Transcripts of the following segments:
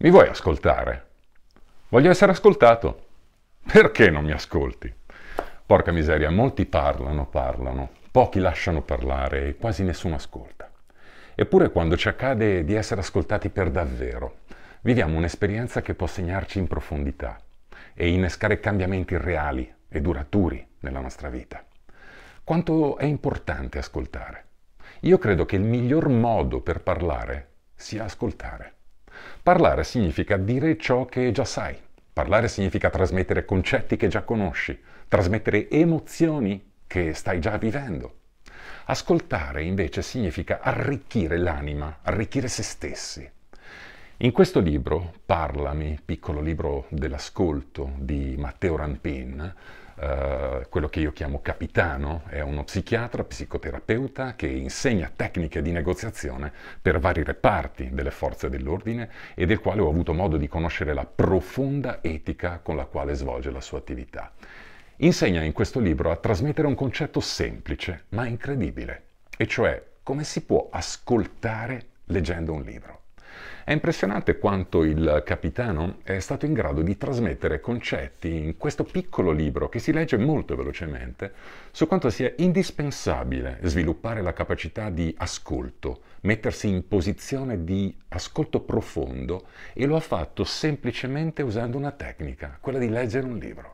Mi vuoi ascoltare? Voglio essere ascoltato. Perché non mi ascolti? Porca miseria, molti parlano, parlano, pochi lasciano parlare e quasi nessuno ascolta. Eppure quando ci accade di essere ascoltati per davvero, viviamo un'esperienza che può segnarci in profondità e innescare cambiamenti reali e duraturi nella nostra vita. Quanto è importante ascoltare? Io credo che il miglior modo per parlare sia ascoltare. Parlare significa dire ciò che già sai. Parlare significa trasmettere concetti che già conosci, trasmettere emozioni che stai già vivendo. Ascoltare invece significa arricchire l'anima, arricchire se stessi, in questo libro, Parlami, piccolo libro dell'ascolto di Matteo Rampin, eh, quello che io chiamo capitano, è uno psichiatra, psicoterapeuta che insegna tecniche di negoziazione per vari reparti delle forze dell'ordine e del quale ho avuto modo di conoscere la profonda etica con la quale svolge la sua attività. Insegna in questo libro a trasmettere un concetto semplice ma incredibile, e cioè come si può ascoltare leggendo un libro. È impressionante quanto il capitano è stato in grado di trasmettere concetti in questo piccolo libro che si legge molto velocemente su quanto sia indispensabile sviluppare la capacità di ascolto, mettersi in posizione di ascolto profondo e lo ha fatto semplicemente usando una tecnica, quella di leggere un libro.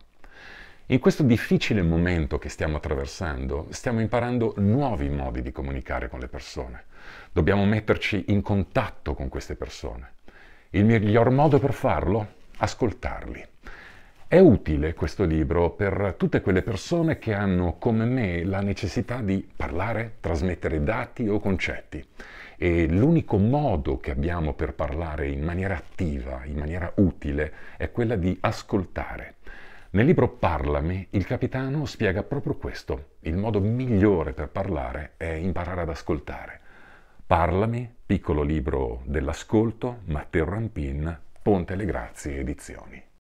In questo difficile momento che stiamo attraversando, stiamo imparando nuovi modi di comunicare con le persone. Dobbiamo metterci in contatto con queste persone. Il miglior modo per farlo? Ascoltarli. È utile questo libro per tutte quelle persone che hanno come me la necessità di parlare, trasmettere dati o concetti. E l'unico modo che abbiamo per parlare in maniera attiva, in maniera utile, è quella di ascoltare. Nel libro Parlami il capitano spiega proprio questo. Il modo migliore per parlare è imparare ad ascoltare. Parlami, piccolo libro dell'ascolto, Matteo Rampin, Ponte alle Grazie Edizioni.